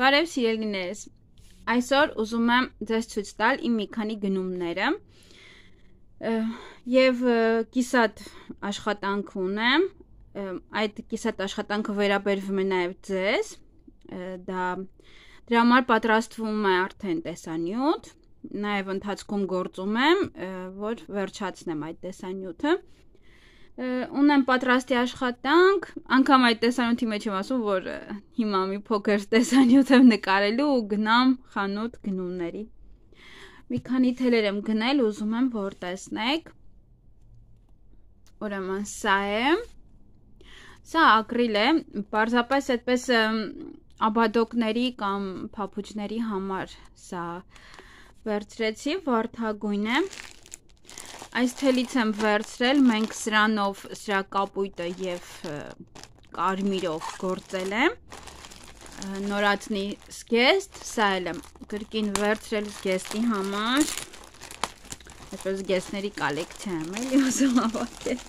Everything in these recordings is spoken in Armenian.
Բարև սիրելիներս։ Այսօր ուզում եմ ձեզ ցույց տալ իմ մի քանի գնումները եւ կիսատ աշխատանք ունեմ։ Այդ կիսատ աշխատանքը վերաբերվում է նաեւ ձեզ։ Դա դրա համար պատրաստվում է արդեն տեսանյութ, նաեւ ընթացքում գործում եմ, որ վերջացնեմ այդ տեսանյութը ունեմ պատրաստի աշխատանք, անգամ այդ տեսանյութի մեջ եմ ասում, որ հիմա մի փոքր տեսանյութ եմ նկարելու ու գնամ խանութ գնումների։ Մի քանի թելեր եմ գնել, ուզում եմ որ տեսնեք։ Ուրեմն սա է։ Սա ակրիլ է, պարզապես այդպես աբադոկների կամ փապուճների համար սա վերցրեցի, վարդագույն է։ Այս թելից եմ վերցրել, մենք սրանով սրա կապույտը եւ կարմիրով գործել եմ նորածնի զգեստ, սա էլ եմ գրկին վերցրել զգեստի համար, այսպես զգեստների կալեկցիա եմ էլի ուզում ավակել,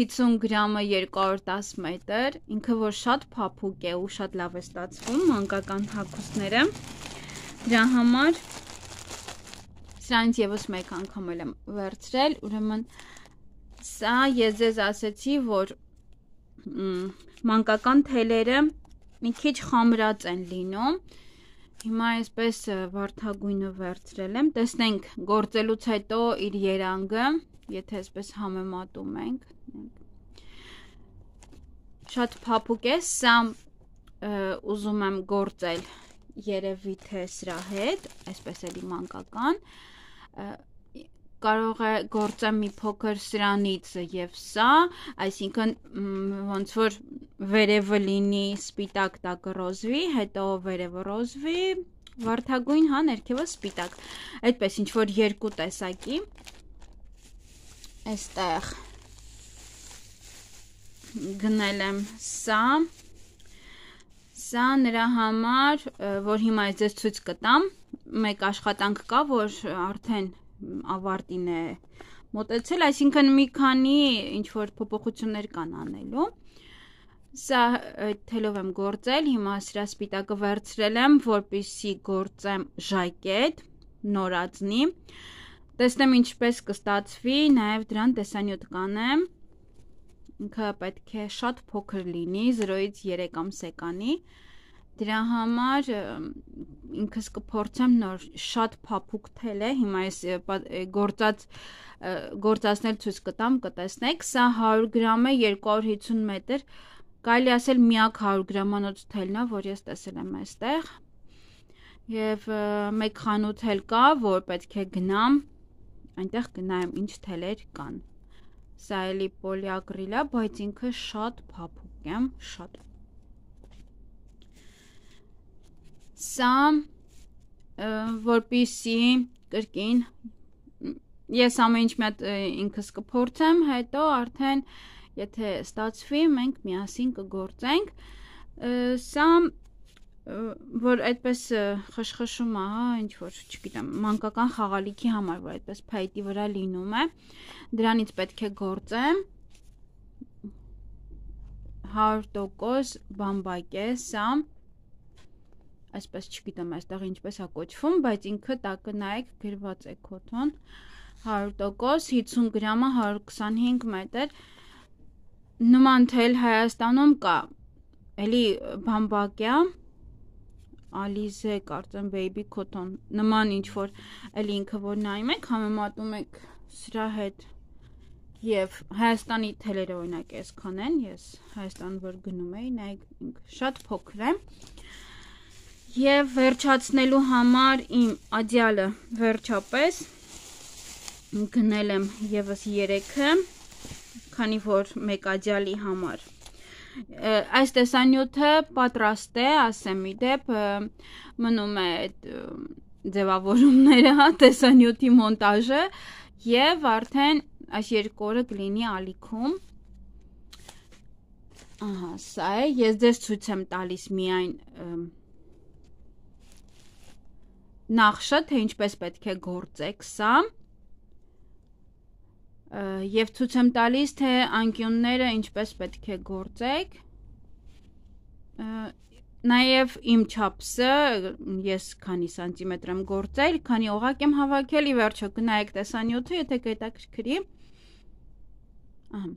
50 գրամը 210 մետր, ինքը որ շատ պապուկ է ու շատ լավ է ստացվում, մանկական հակուստները, դրա համար սրանից եւս մեկ անգամ եմ վերցրել, ուրեմն սա ես ձեզ ասացի, որ մանկական թելերը մի քիչ խամրած են լինում։ Հիմա այսպես վարդագույնը վերցրել եմ, տեսնենք գործելուց հետո իր երանգը, եթե այսպես համեմատում ենք։ Շատ փափուկ է, սա ուզում եմ գործել երևի թե սրա հետ, այսպես էլի մանկական։ Ա, կարող է գործը մի փոքր սրանից եւ սա, այսինքն ոնց որ վերևը լինի սպիտակ տակ ռոզվի, հետո վերևը ռոզվի, վարդագույն, հա, ներքևը սպիտակ։ Այդպես ինչ որ երկու տեսակի այստեղ գնել եմ սա սա նրա համար, որ հիմա ես ձեզ ցույց կտամ, մեկ աշխատանք կա, որ արդեն ավարտին է մտածել, այսինքն մի քանի ինչ որ փոփոխություններ կան անելու։ Սա թելով եմ գործել, հիմա սրա սպիտակը վերցրել եմ, որպիսի գործեմ ժայկետ, նորածնի։ Տեսնեմ ինչպես կստացվի, նաև դրան տեսանյութ կանեմ։ Ինքը պետք է շատ փոքր լինի, 0-ից 3 ամսեկանի։ ամ Դրա համար ինքս կփորձեմ նոր շատ փափուկ թել է, հիմա ես գործած գործածնել ցույց կտամ, կտեսնեք, սա 100 գրամ է 250 մետր, կարելի ասել միակ 100 գրամանոց թելն է, որ ես տեսել եմ այստեղ։ Եվ մեկ խանութ էլ կա, որ պետք է գնամ, այնտեղ գնայեմ ինչ թելեր կան։ Սա էլի պոլիագրիլա, բայց ինքը շատ փափուկ է, շատ Սա որպիսի կրկին ես ամեն ինչ մի հատ ինքս կփորձեմ, հետո արդեն եթե ստացվի, մենք միասին կգործենք։ Սա որ այդպես խշխշում է, հա, ինչ որ, չգիտեմ, մանկական խաղալիքի համար, որ այդպես փայտի վրա լինում է, դրանից պետք է գործեմ 100% բամբակ է սա այսպես չգիտեմ այստեղ ինչպես է կոչվում, բայց ինքը տակը նայեք գրված է կոթոն 100% 50 գրամը 125 մետր նման թել Հայաստանում կա։ Էլի բամբակյա Alizé կարծեմ baby cotton նման ինչ որ էլի ինքը որ նայում եք համեմատում եք սրա հետ եւ Հայաստանի թելերը օրինակ այսքան են ես Հայաստան որ գնում էի նայեք ինքը շատ փոքր է Եվ վերջացնելու համար իմ ադյալը վերջապես գնել եմ եւս 3-ը, քանի որ մեկ ադյալի համար։ Այս տեսանյութը պատրաստ է, ասեմ ի դեպ, մնում է ձևավորումները, հա, տեսանյութի մոնտաժը եւ արդեն այս երկու օրը կլինի ալիքում Ահա, սա է։ Ես ձեզ ցույց եմ տալիս միայն նախշը, թե ինչպես պետք է գործեք սա, եւ ցույց եմ տալիս, թե անկյունները ինչպես պետք է գործեք։ Նաեւ իմ չափսը ես քանի սանտիմետր եմ գործել, քանի օղակ եմ հավաքել, ի վերջո գնայեք տեսանյութը, եթե կհետաքրքրի։ Ահա։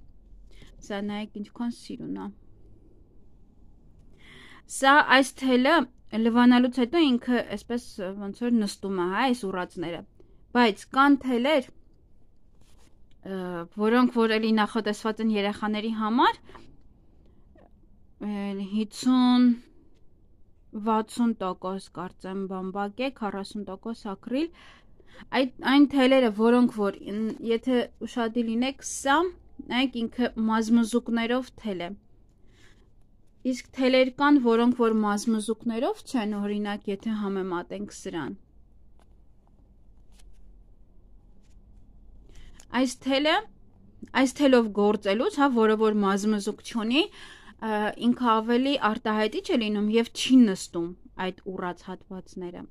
Սա նայեք ինչքան սիրուն է։ Սա այս թելը լվանալուց հետո ինքը այսպես ոնց որ նստում է, հա, այս ուրացները։ Բայց կան թելեր, որոնք որ էլի նախատեսված են երեխաների համար 50 60% կարծեմ բամբակ է, 40% ակրիլ։ Այդ այն թելերը, որոնք որ եթե ուշադի լինեք, սա նայեք ինքը մազմզուկներով թել է։ Ա, Իսկ թելեր կան, որոնք որ մազմզուկներով չեն, օրինակ, եթե համեմատենք սրան։ Այս թելը, այս թելով գործելուց, հա, որը որ մազմզուկ չունի, ինքը ավելի արտահայտիչ է լինում եւ չի նստում այդ ուռած հատվածները։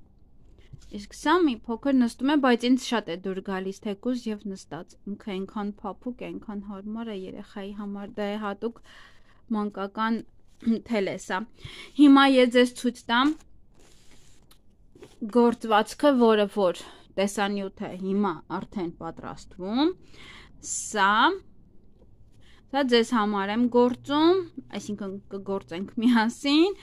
Իսկ սա մի փոքր նստում է, բայց ինձ շատ է դուր գալիս թեկուզ եւ նստած։ Ինքը այնքան փափուկ է, այնքան հարմար է երեխայի համար, դա է հատուկ մանկական թելեսա։ Հիմա ես ձեզ ցույց տամ գործվածքը, որը որ տեսանյութ է հիմա արդեն պատրաստվում։ Սա Սա ձեզ համար եմ գործում, այսինքն կգործենք միասին։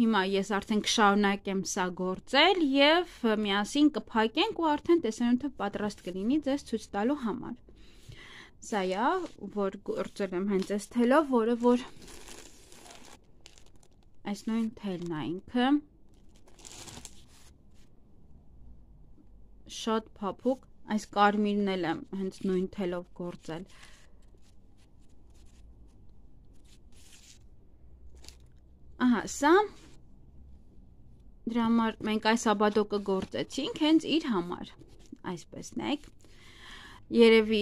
Հիմա ես արդեն կշարունակեմ սա գործել եւ միասին կփակենք ու արդեն տեսանյութը պատրաստ կլինի ձեզ ցույց տալու համար։ Սա է, որ գործել եմ հենց այս թելով, որը որ այս նույն թելն է ինքը։ Շատ փափուկ, այս կարմիրն էլ եմ հենց նույն թելով գործել։ Ահա, սա դրա համար մենք այս աբադոկը գործեցինք հենց իր համար։ Այսպեսն է երևի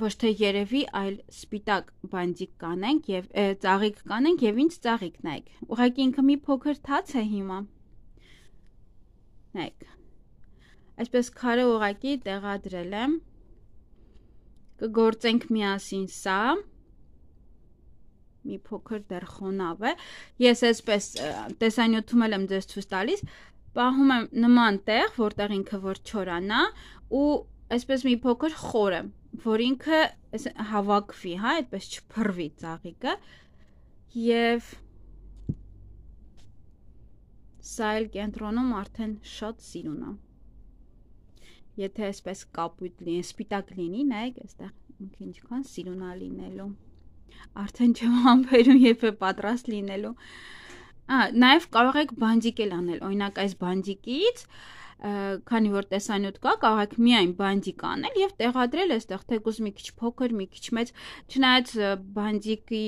ոչ թե երևի, այլ սպիտակ բանդիկ կանենք եւ ծաղիկ կանենք եւ ինձ ծաղիկ նայեք։ Ուղղակի ինքը մի փոքր թաց է հիմա։ Նայեք։ Այսպես քարը ուղղակի տեղադրել եմ։ Կգործենք միասին սա մի փոքր դեռ խոնավ է։ Ես այսպես տեսանյութում եմ ձեզ ցույց տալիս, պահում եմ նման տեղ, որտեղ ինքը որ չորանա ու այսպես մի փոքր խորը, որ ինքը հավաքվի, հա, այդպես չփռվի ծաղիկը եւ սա էլ կենտրոնում արդեն շատ սիրուն է։ Եթե այսպես կապույտ լինի, սպիտակ լինի, նայեք, այստեղ ինքը ինչքան սիրուն է լինելու։ Արդեն չեմ համբերում, երբ է պատրաստ լինելու։ Ա, նաև կարող եք բանջիկ էլ անել։ Օրինակ այս բանջիկից քանի որ տեսանյութ կա, կարողac միայն բանդիկ անել եւ տեղադրել այստեղ թեկուզ մի քիչ փոքր, մի քիչ մեծ, չնայած բանդիկի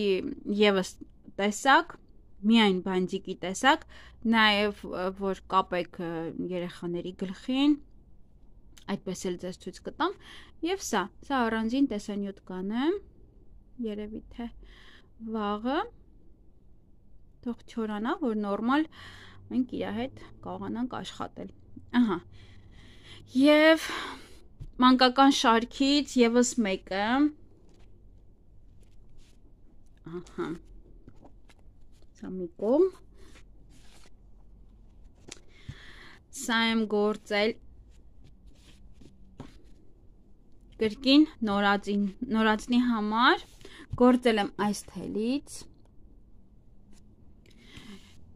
եւս տեսակ միայն բանդիկի տեսակ, նաև որ կապեք երեխաների գլխին, այդպես էլ ձեզ ցույց կտամ եւ սա, սա առանձին տեսանյութ կան է, երևի թե վաղը թող չորանա, որ նորմալ մենք իր հետ կարողանանք աշխատել։ Ահա։ Եվ մանկական շարքից եւս մեկը։ Ահա։ Սա մի կողմ։ Սա եմ գործել կրկին նորածին նորածնի համար գործել եմ այս թելից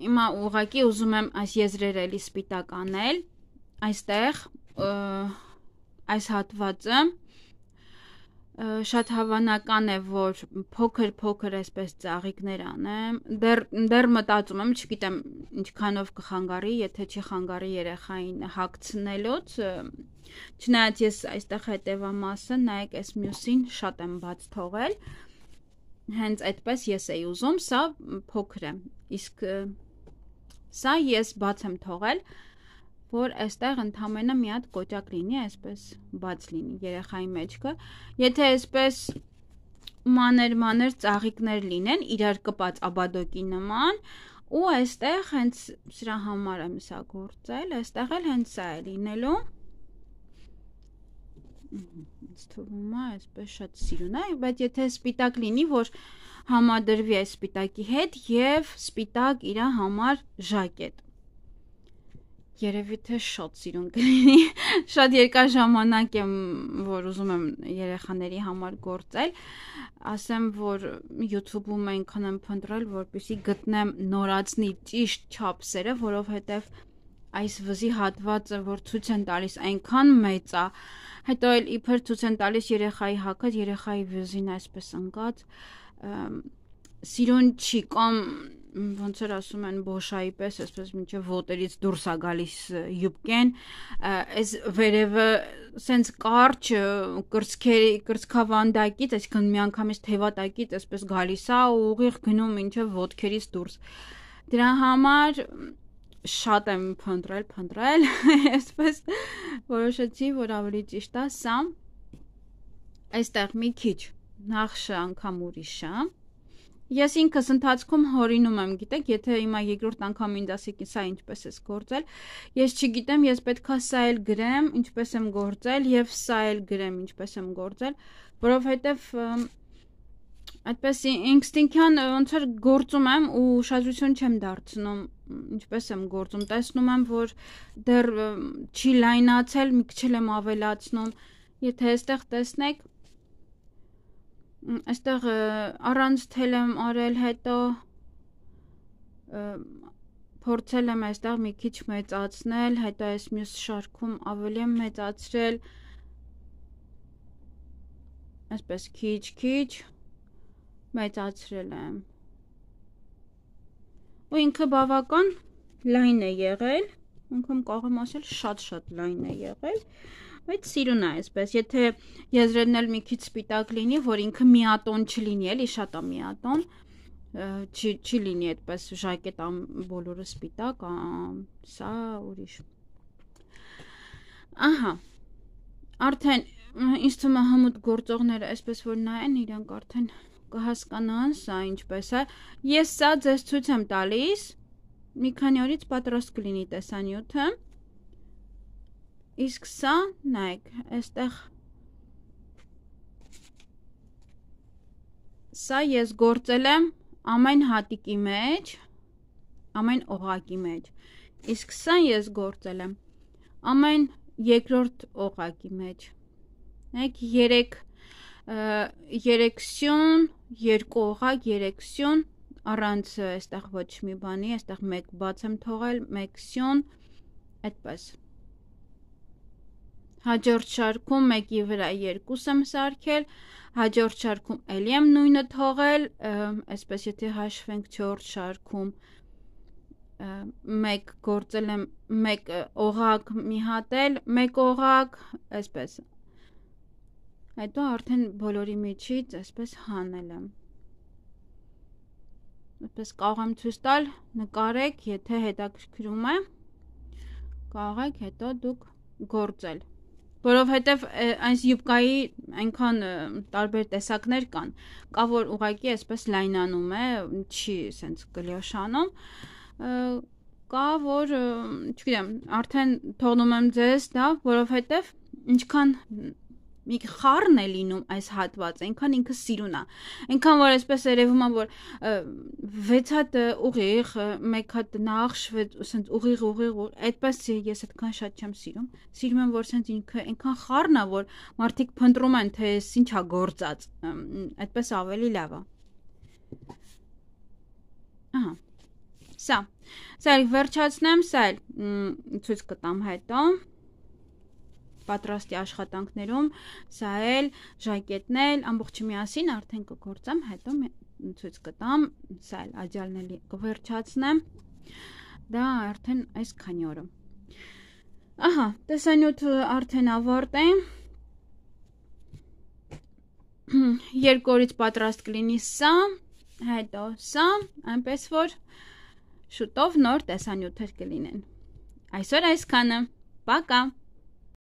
Հիմա ուղակի ուզում եմ այս եզրերը էլի սպիտակ անել այստեղ այս հատվածը շատ հավանական է, որ փոքր-փոքր այսպես ծաղիկներ անեմ։ Դեռ դեռ մտածում եմ, չգիտեմ ինչքանով կխանգարի, եթե չի խանգարի երեխային հագցնելուց։ Չնայած ես այստեղ հետևամասը, նայեք, այս մյուսին շատ եմ բաց թողել։ Հենց այդպես ես էի ուզում, սա փոքր է։ Իսկ սա ես բաց եմ թողել, որ այստեղ ընդամենը մի հատ կոճակ լինի, այսպես բաց լինի երեխայի մեջքը։ Եթե այսպես մաներ-մաներ ծաղիկներ լինեն իրար կպած աբադոկի նման, ու այստեղ հենց սրա համար եմ սա գործել, այստեղ էլ հենց սա է լինելու։ Ինձ թվում է, այսպես շատ սիրուն է, բայց եթե սպիտակ լինի, որ համադրվի այս սպիտակի հետ եւ սպիտակ իր համար ժակետ երևի թե շատ սիրուն կլինի։ Շատ երկար ժամանակ եմ, որ ուզում եմ երեխաների համար գործել։ Ասեմ, որ YouTube-ում այնքան եմ փնտրել, որպեսզի գտնեմ նորածնի ճիշտ չափսերը, որովհետև այս վզի հատվածը, որ ցույց են տալիս, այնքան մեծ է։ Հետո էլ իբր ցույց են տալիս երեխայի հակած, երեխայի վզին այսպես ընկած, սիրուն չի կամ ոնց էր ասում են բոշայի պես, այսպես մինչև ոտերից դուրս է գալիս յուբկեն, այս վերևը սենց կարճ կրծքերի կրծքավանդակից, այսինքն միանգամից թևատակից այսպես գալիս է ու ուղիղ գնում մինչև ոտքերից դուրս։ Դրա համար շատ եմ փնտրել, փնտրել, այսպես որոշեցի, որ ավելի ճիշտ է սա այստեղ մի քիչ նախշը անգամ ուրիշ է։ Ես ինքս ընթացքում հորինում եմ, գիտեք, եթե հիմա երկրորդ անգամ ինձ ասեին, սա ինչպես ես գործել, ես չգիտեմ, ես պետքա սա էլ գրեմ, ինչպես եմ գործել եւ սա էլ գրեմ, ինչպես եմ գործել, որովհետեւ այդպես ինստինքտյան ոնց որ գործում եմ ու ուշադրություն չեմ դարձնում, ինչպես եմ գործում, տեսնում եմ, որ դեռ չի լայնացել, մի քիչ եմ ավելացնում։ Եթե այստեղ տեսնեք, այստեղ առանց թել եմ արել, հետո փորձել եմ այստեղ մի քիչ մեծացնել, հետո այս մյուս շարքում ավելի եմ մեծացրել։ Այսպես քիչ-քիչ մեծացրել եմ։ Ու ինքը բավական լայն է եղել։ Անգամ կարող եմ ասել շատ-շատ լայն է եղել, բայց սիրուն է այսպես։ Եթե եզրերն էլ մի քիչ սպիտակ լինի, որ ինքը միատոն չլինի, էլի շատ է միատոն, չի չի լինի այդպես ժակետ ամ բոլորը սպիտակ, սա ուրիշ։ Ահա։ Արդեն ինձ թվում է համուտ գործողները այսպես որ նայեն, իրանք արդեն կհասկանան սա ինչպես է։ Ես սա ձեզ ցույց եմ տալիս, մի քանի օրից պատրաստ կլինի տեսանյութը։ Իսկ սա, նայեք, այստեղ սա ես գործել եմ ամեն հատիկի մեջ, ամեն օղակի մեջ։ Իսկ սա ես գործել եմ ամեն երկրորդ օղակի մեջ։ Նայեք 3 3 սյուն, 2 օղակ, 3 սյուն առանց այստեղ ոչ մի բանի, այստեղ մեկ բաց եմ թողել, մեկ սյուն, այդպես։ Հաջորդ շարքում մեկի վրա երկուս եմ սարքել, հաջորդ շարքում էլի եմ նույնը թողել, այսպես եթե հաշվենք 4 շարքում մեկ գործել եմ մեկ օղակ մի հատել, մեկ օղակ, այսպես։ Այդու արդեն բոլորի միջից այսպես հանել եմ։ Պես կարող եմ ցույց տալ, նկարեք, եթե հետաքրքրում է։ Կարող եք հետո դուք գործել որովհետև այս յուբկայի այնքան տարբեր տեսակներ կան կա որ ուղակի այսպես լայնանում է չի սենց գլյոշանում կա որ չգիտեմ արդեն թողնում եմ ձեզ դա որովհետև ինչքան մի խառն է լինում այս հատվածը, այնքան ինքը սիրուն է։ Այնքան որ այսպես երևում է, որ 6 հատ ուղիղ, 1 հատ նախշ, ասենց ուղիղ, ուղիղ, այդպես ես այդքան շատ չեմ սիրում։ Սիրում եմ, որ ասենց ինքը այնքան խառն է, որ մարդիկ փնտրում են, թե ինչ է գործած։ Այդպես ավելի լավ է։ Ահա։ Սա։ Սա վերջացնեմ, սա ցույց կտամ հետո պատրաստի աշխատանքներում սայել, ժակետնել, ամբողջը միասին արդեն կգործեմ, հետո ցույց կտամ, սայել աջալնելի կվերջացնեմ։ Դա արդեն այս քանի օրը։ Ահա, տեսանյութը արդեն ավարտ է երկու օրից պատրաստ կլինի սա, հետո սա, այնպես որ շուտով նոր տեսանյութեր կլինեն։ Այսօր այսքանը։ Պակա։